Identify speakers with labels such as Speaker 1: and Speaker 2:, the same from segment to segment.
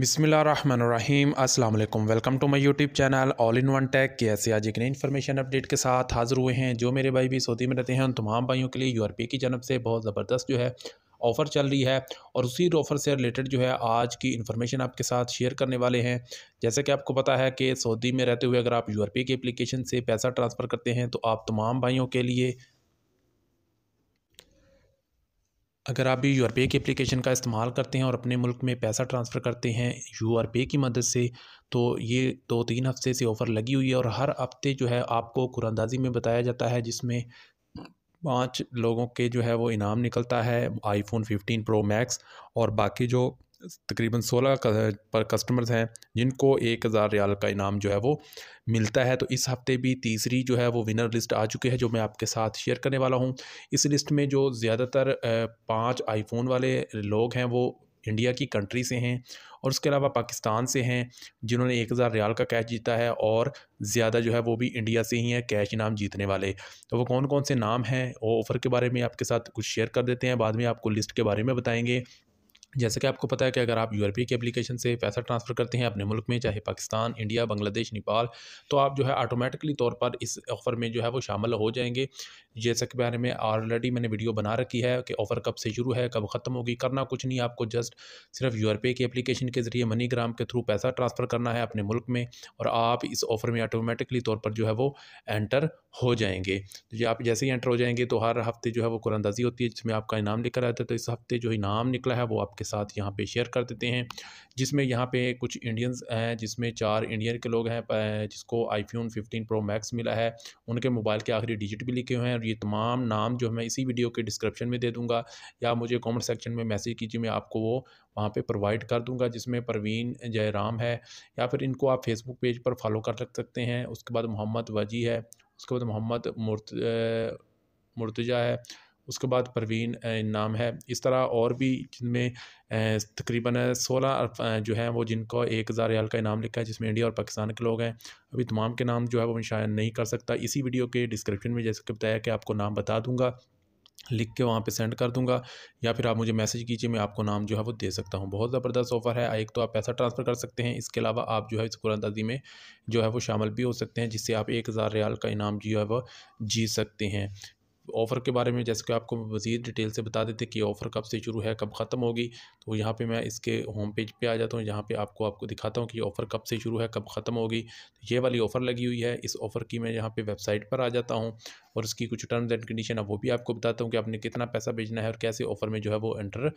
Speaker 1: बिसमीम अल्लाम welcome to my YouTube channel all in one tech के ऐसे आज एक नई इन्फॉर्मेशन अपडेट के साथ हाज़िर हुए हैं जो मेरे भाई भी सऊदी में रहते हैं उन तमाम भाइयों के लिए यूआरपी की जनब से बहुत ज़बरदस्त जो है ऑफ़र चल रही है और उसी ऑफ़र से रिलेटेड जो है आज की इन्फॉर्मेशन आपके साथ शेयर करने वाले हैं जैसे कि आपको पता है कि सऊदी में रहते हुए अगर आप यू की एप्लीकेशन से पैसा ट्रांसफ़र करते हैं तो आप तमाम भाइयों के लिए अगर आप भी यू पे की एप्लीकेशन का इस्तेमाल करते हैं और अपने मुल्क में पैसा ट्रांसफ़र करते हैं यू पे की मदद से तो ये दो तीन हफ्ते से ऑफ़र लगी हुई है और हर हफ्ते जो है आपको कुरानंदाजी में बताया जाता है जिसमें पाँच लोगों के जो है वो इनाम निकलता है आईफोन 15 प्रो मैक्स और बाकी जो तकरीबन सोलह पर कस्टमर्स हैं जिनको एक हज़ार रियाल का इनाम जो है वो मिलता है तो इस हफ्ते भी तीसरी जो है वो विनर लिस्ट आ चुकी है जो मैं आपके साथ शेयर करने वाला हूँ इस लिस्ट में जो ज़्यादातर पाँच आईफोन वाले लोग हैं वो इंडिया की कंट्री से हैं और उसके अलावा पाकिस्तान से हैं जिन्होंने एक हज़ार रियाल का कैश जीता है और ज़्यादा जो है वो भी इंडिया से ही है कैश इनाम जीतने वाले तो वो कौन कौन से नाम हैं वो ऑफ़र के बारे में आपके साथ कुछ शेयर कर देते हैं बाद में आपको लिस्ट के बारे में बताएँगे जैसे कि आपको पता है कि अगर आप यूआरपी के एप्लीकेशन से पैसा ट्रांसफ़र करते हैं अपने मुल्क में चाहे पाकिस्तान इंडिया बांग्लादेश नेपाल तो आप जो है ऑटोमेटिकली तौर पर इस ऑफ़र में जो है वो शामिल हो जाएंगे जैसे के बारे में ऑलरेडी मैंने वीडियो बना रखी है कि ऑफ़र कब से शुरू है कब ख़त्म होगी करना कुछ नहीं आपको जस्ट सिर्फ यू की एप्लीकेशन के ज़रिए मनी ग्राम के थ्रू पैसा ट्रांसफ़र करना है अपने मुल्क में और आप इस ऑफ़र में ऑटोमेटिकली तौर पर जो है वो एंटर हो जाएंगे तो जो आप जैसे ही एंटर हो जाएंगे तो हर हफ्ते जो है वो कुरानंदाजी होती है जिसमें आपका इनाम लेकर आता है तो इस हफ्ते जो इनाम निकला है वो आपके साथ यहाँ पे शेयर कर देते हैं जिसमें यहाँ पे कुछ इंडियंस हैं जिसमें चार इंडियन के लोग हैं जिसको आईफोन 15 प्रो मैक्स मिला है उनके मोबाइल के आखिरी डिजिट भी लिखे हुए हैं और ये तमाम नाम जो मैं इसी वीडियो के डिस्क्रिप्शन में दे दूँगा या मुझे कॉमेंट सेक्शन में मैसेज कीजिए मैं आपको वो वहाँ पर प्रोवाइड कर दूँगा जिसमें परवीन जयराम है या फिर इनको आप फेसबुक पेज पर फॉलो कर सकते हैं उसके बाद मोहम्मद वजी है उसके बाद मोहम्मद मुर्त मुर्तजा है उसके बाद परवीन नाम है इस तरह और भी जिनमें तकरीबन सोलह जो है वो जिनको एक हज़ार रियाल का इनाम लिखा है जिसमें इंडिया और पाकिस्तान के लोग हैं अभी तमाम के नाम जो है वो मैं शायद नहीं कर सकता इसी वीडियो के डिस्क्रिप्शन में जैसे कि बताया कि आपको नाम बता दूंगा लिख के वहाँ पे सेंड कर दूंगा या फिर आप मुझे मैसेज कीजिए मैं आपको नाम जो है वो दे सकता हूँ बहुत ज़बरदस्त ऑफर है एक तो आप पैसा ट्रांसफ़र कर सकते हैं इसके अलावा आप जो है इस कुरानंदाजी में जो है वो शामिल भी हो सकते हैं जिससे आप एक हज़ार रियाल का इनाम जो है वो जीत सकते हैं ऑफ़र के बारे में जैसे कि आपको मज़ीद डिटेल से बता देते कि ऑफ़र कब से शुरू है कब ख़त्म होगी तो यहाँ पे मैं इसके होम पेज पे आ जाता हूँ यहाँ पे आपको आपको दिखाता हूँ कि ऑफ़र कब से शुरू है कब ख़त्म होगी तो ये वाली ऑफ़र लगी हुई है इस ऑफ़र की मैं यहाँ पे वेबसाइट पर आ जाता हूँ और उसकी कुछ टर्म्स एंड कंडीशन है वो भी आपको बताता हूँ कि आपने कितना पैसा भेजना है और कैसे ऑफर में जो है वो एंटर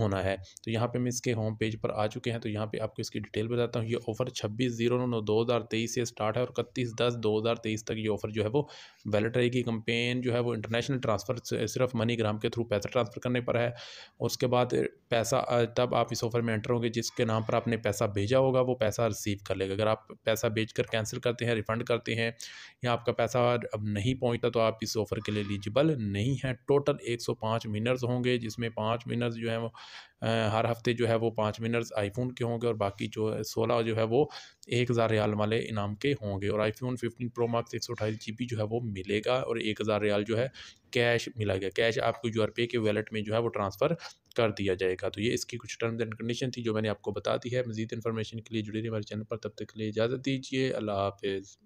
Speaker 1: होना है तो यहाँ पर मैं इसके होम पेज पर आ चुके हैं तो यहाँ पर आपको इसकी डिटेल बताता हूँ ये ऑफर छब्बीस जीरो नौ दो हज़ार तेईस से स्टार्ट है और इकतीस दस दो हज़ार तेईस तक ये ऑफर जो है वो वैलिड रहेगी कंपेन जो है वो इंटरनेशनल ट्रांसफ़र सिर्फ मनी ग्राम के थ्रू पैसा ट्रांसफ़र करने पर है और उसके बाद पैसा तब आप इस ऑफ़र में एंटर होंगे जिसके नाम पर आपने पैसा भेजा होगा वो पैसा रिसीव कर लेगा अगर आप पैसा भेज कर कैंसिल करते हैं रिफ़ंड करते हैं या आपका पैसा अब नहीं पहुंचता तो आप इस ऑफ़र के लिए एलिजिबल नहीं हैं टोटल 105 विनर्स होंगे जिसमें पाँच विनर्स जो हैं वो हर हफ्ते जो है वो पाँच विनर्स आईफोन के होंगे और बाकी जो है सोलह जो है वो एक हज़ार रियाल वाले इनाम के होंगे और आईफोन फिफ्टीन प्रो मैक्स एक सौ अठाईस जी बी जो है वो मिलेगा और एक हज़ार रियाल जो है कैश मिला गया कैश आपको यू आर पे के वैलेट में जो है वो ट्रांसफ़र कर दिया जाएगा तो ये इसकी कुछ टर्म्स एंड कंडीशन थी जो मैंने आपको बता दी है मजीद इन्फॉर्मेशन के लिए जुड़ी रही हमारे चैनल पर तब तक के लिए इजाज़त दीजिए अल्लाह हाफिज़